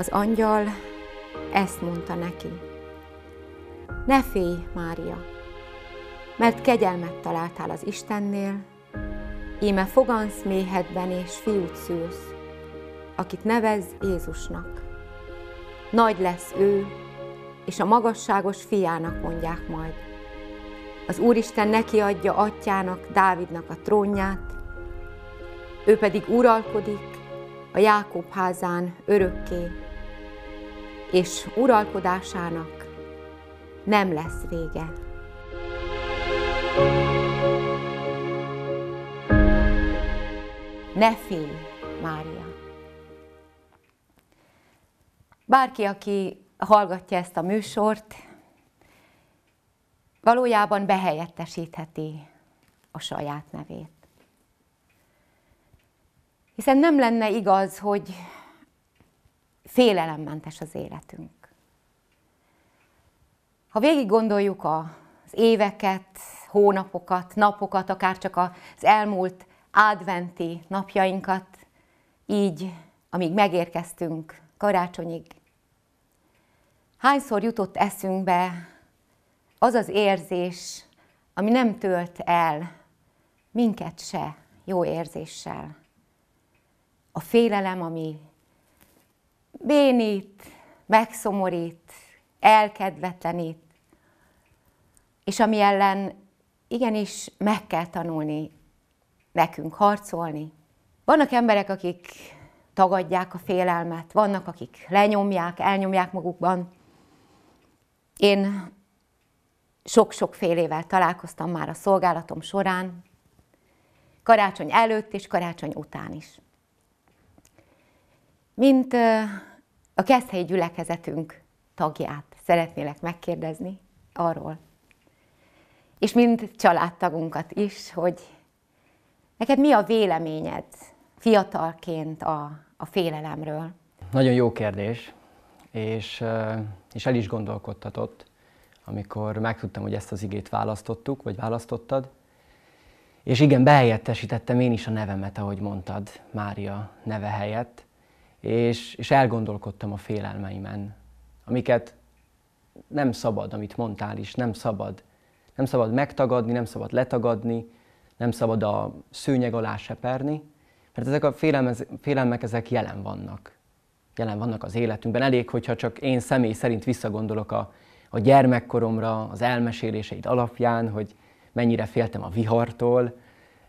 Az angyal ezt mondta neki. Ne félj, Mária, mert kegyelmet találtál az Istennél, íme fogansz méhedben és fiút szülsz, akit nevez Jézusnak. Nagy lesz ő, és a magasságos fiának mondják majd. Az Úristen neki adja atyának, Dávidnak a trónját, ő pedig uralkodik a Jákob házán örökké, és uralkodásának nem lesz vége. Ne félj, Mária! Bárki, aki hallgatja ezt a műsort, valójában behelyettesítheti a saját nevét. Hiszen nem lenne igaz, hogy félelemmentes az életünk. Ha végig gondoljuk az éveket, hónapokat, napokat, akár csak az elmúlt adventi napjainkat, így, amíg megérkeztünk karácsonyig, hányszor jutott eszünkbe az az érzés, ami nem tölt el minket se jó érzéssel. A félelem, ami bénít, megszomorít, elkedvetlenít, és ami ellen igenis meg kell tanulni nekünk harcolni. Vannak emberek, akik tagadják a félelmet, vannak, akik lenyomják, elnyomják magukban. Én sok-sok fél évvel találkoztam már a szolgálatom során, karácsony előtt és karácsony után is. Mint a Keszthelyi Gyülekezetünk tagját szeretnélek megkérdezni arról, és mind családtagunkat is, hogy neked mi a véleményed fiatalként a, a félelemről? Nagyon jó kérdés, és, eh, és el is gondolkodtatott, amikor megtudtam, hogy ezt az igét választottuk, vagy választottad. És igen, behelyettesítettem én is a nevemet, ahogy mondtad, Mária neve helyett és, és elgondolkodtam a félelmeimen, amiket nem szabad, amit mondtál is, nem szabad. Nem szabad megtagadni, nem szabad letagadni, nem szabad a szőnyeg alá seperni, mert ezek a félelmek ezek jelen vannak. Jelen vannak az életünkben. Elég, hogyha csak én személy szerint visszagondolok a, a gyermekkoromra, az elmeséléseid alapján, hogy mennyire féltem a vihartól,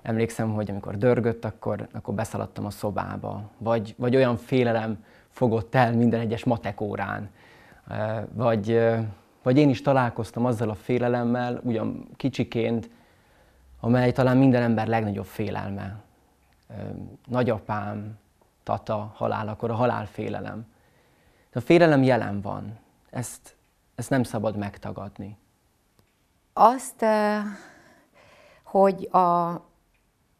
emlékszem, hogy amikor dörgött, akkor, akkor beszaladtam a szobába, vagy, vagy olyan félelem fogott el minden egyes matek órán, vagy, vagy én is találkoztam azzal a félelemmel, ugyan kicsiként, amely talán minden ember legnagyobb félelme. Nagyapám, tata, halál, akkor a halálfélelem. De a félelem jelen van, ezt, ezt nem szabad megtagadni. Azt, hogy a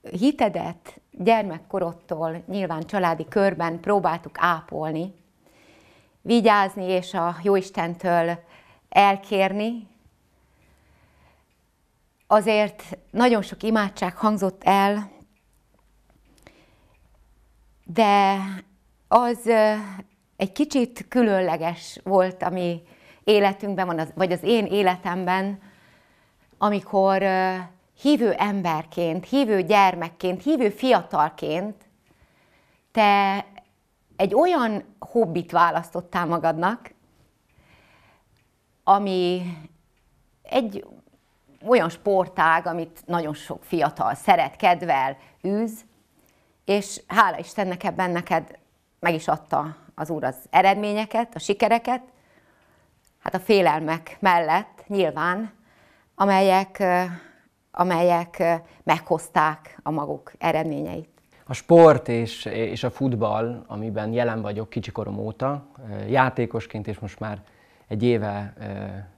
hitedet gyermekkorodtól nyilván családi körben próbáltuk ápolni, vigyázni és a Jóistentől elkérni. Azért nagyon sok imádság hangzott el, de az egy kicsit különleges volt, ami életünkben van, vagy az én életemben, amikor hívő emberként, hívő gyermekként, hívő fiatalként te egy olyan hobbit választottál magadnak, ami egy olyan sportág, amit nagyon sok fiatal szeret, kedvel, űz, és hála Istennek ebben neked meg is adta az Úr az eredményeket, a sikereket, hát a félelmek mellett nyilván, amelyek amelyek meghozták a maguk eredményeit. A sport és, és a futball, amiben jelen vagyok kicsikorom óta, játékosként és most már egy éve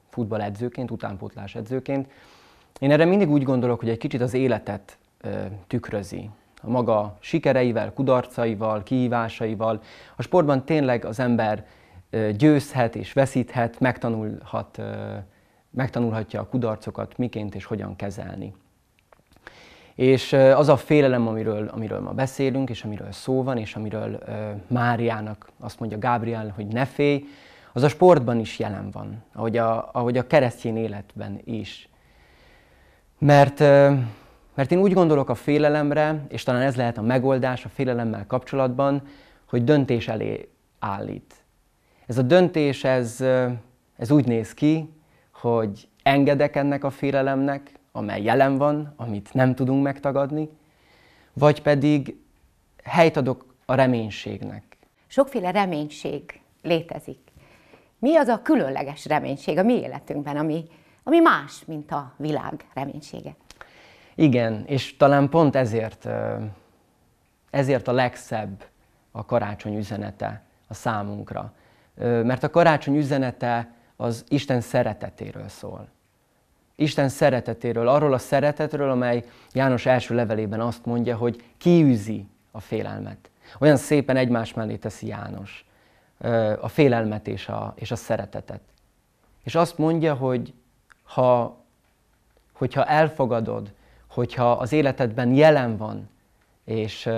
futballedzőként, utánpótlás edzőként, én erre mindig úgy gondolok, hogy egy kicsit az életet tükrözi. A maga sikereivel, kudarcaival, kihívásaival. A sportban tényleg az ember győzhet és veszíthet, megtanulhat megtanulhatja a kudarcokat, miként és hogyan kezelni. És az a félelem, amiről, amiről ma beszélünk, és amiről szó van, és amiről Máriának azt mondja Gábriel, hogy ne félj, az a sportban is jelen van, ahogy a, ahogy a keresztény életben is. Mert, mert én úgy gondolok a félelemre, és talán ez lehet a megoldás a félelemmel kapcsolatban, hogy döntés elé állít. Ez a döntés, ez, ez úgy néz ki, hogy engedek ennek a félelemnek, amely jelen van, amit nem tudunk megtagadni, vagy pedig helyt adok a reménységnek. Sokféle reménység létezik. Mi az a különleges reménység a mi életünkben, ami, ami más, mint a világ reménysége? Igen, és talán pont ezért, ezért a legszebb a karácsony üzenete a számunkra. Mert a karácsony üzenete az Isten szeretetéről szól. Isten szeretetéről, arról a szeretetről, amely János első levelében azt mondja, hogy kiűzi a félelmet. Olyan szépen egymás mellé teszi János a félelmet és a, és a szeretetet. És azt mondja, hogy ha, hogyha elfogadod, hogyha az életedben jelen van, és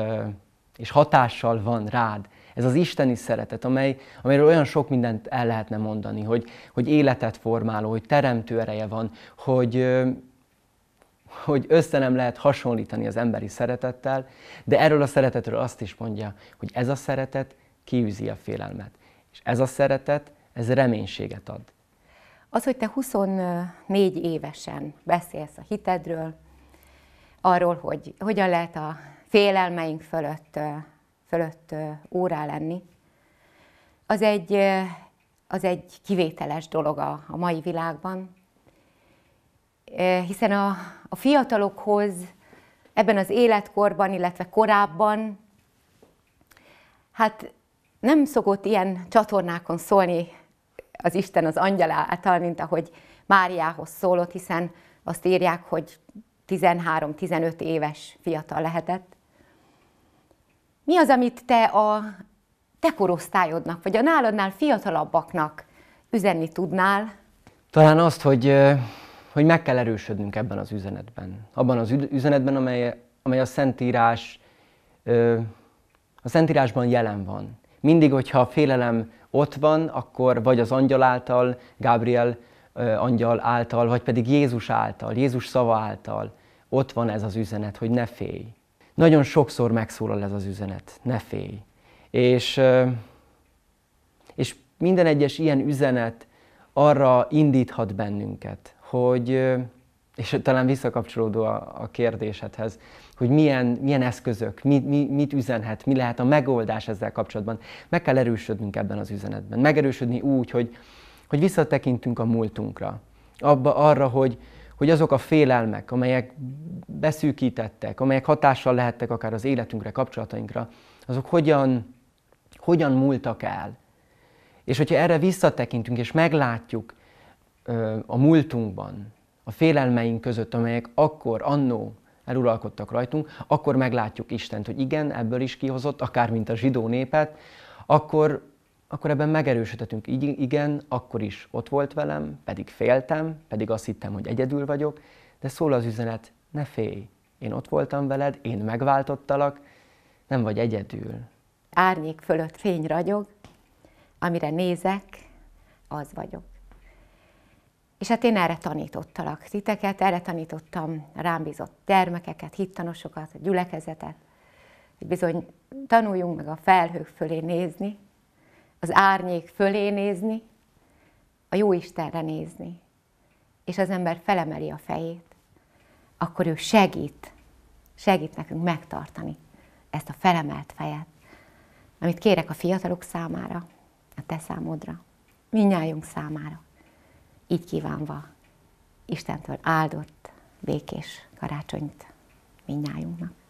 és hatással van rád. Ez az isteni szeretet, amely, amelyről olyan sok mindent el lehetne mondani, hogy, hogy életet formáló, hogy teremtő ereje van, hogy, hogy össze nem lehet hasonlítani az emberi szeretettel, de erről a szeretetről azt is mondja, hogy ez a szeretet kiűzi a félelmet. És ez a szeretet, ez reménységet ad. Az, hogy te 24 évesen beszélsz a hitedről, arról, hogy hogyan lehet a félelmeink fölött, fölött órá lenni, az egy, az egy kivételes dolog a, a mai világban, hiszen a, a fiatalokhoz ebben az életkorban, illetve korábban, hát nem szokott ilyen csatornákon szólni az Isten az angyal által, mint ahogy Máriához szólott, hiszen azt írják, hogy 13-15 éves fiatal lehetett. Mi az, amit te a te korosztályodnak, vagy a náladnál fiatalabbaknak üzenni tudnál? Talán azt, hogy, hogy meg kell erősödnünk ebben az üzenetben. Abban az üzenetben, amely, amely a Szentírás a Szentírásban jelen van. Mindig, hogyha a félelem ott van, akkor vagy az angyal által, Gábriel angyal által, vagy pedig Jézus által, Jézus szava által. Ott van ez az üzenet, hogy ne félj. Nagyon sokszor megszólal ez az üzenet, ne félj. És, és minden egyes ilyen üzenet arra indíthat bennünket, hogy, és talán visszakapcsolódó a, a kérdésedhez, hogy milyen, milyen eszközök, mi, mi, mit üzenhet, mi lehet a megoldás ezzel kapcsolatban. Meg kell erősödnünk ebben az üzenetben. Megerősödni úgy, hogy, hogy visszatekintünk a múltunkra. Abba, arra, hogy, hogy azok a félelmek, amelyek beszűkítettek, amelyek hatással lehettek akár az életünkre, kapcsolatainkra, azok hogyan, hogyan múltak el. És hogyha erre visszatekintünk és meglátjuk ö, a múltunkban, a félelmeink között, amelyek akkor, annó eluralkodtak rajtunk, akkor meglátjuk Istent, hogy igen, ebből is kihozott, akár mint a zsidó népet, akkor akkor ebben megerősödhetünk. Így igen, akkor is ott volt velem, pedig féltem, pedig azt hittem, hogy egyedül vagyok, de szól az üzenet, ne félj, én ott voltam veled, én megváltottalak, nem vagy egyedül. Árnyék fölött fény ragyog, amire nézek, az vagyok. És hát én erre tanítottalak titeket, erre tanítottam rám bízott gyermekeket, hittanosokat, gyülekezetet, hogy bizony tanuljunk meg a felhők fölé nézni, az árnyék fölé nézni, a jó Istenre nézni, és az ember felemeli a fejét, akkor ő segít, segít nekünk megtartani ezt a felemelt fejet, amit kérek a fiatalok számára, a te számodra, minnyájunk számára. Így kívánva Istentől áldott, békés karácsonyt minnyájunknak.